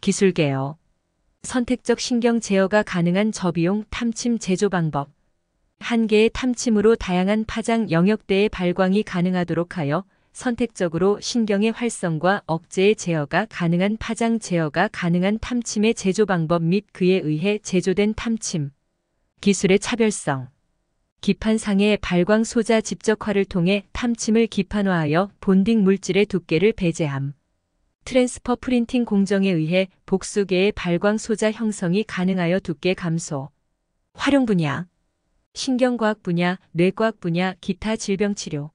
기술개요. 선택적 신경 제어가 가능한 저비용 탐침 제조 방법. 한 개의 탐침으로 다양한 파장 영역대의 발광이 가능하도록 하여 선택적으로 신경의 활성과 억제의 제어가 가능한 파장 제어가 가능한 탐침의 제조 방법 및 그에 의해 제조된 탐침. 기술의 차별성. 기판상의 발광 소자 집적화를 통해 탐침을 기판화하여 본딩 물질의 두께를 배제함. 트랜스퍼 프린팅 공정에 의해 복수계의 발광 소자 형성이 가능하여 두께 감소, 활용 분야, 신경과학 분야, 뇌과학 분야, 기타 질병 치료,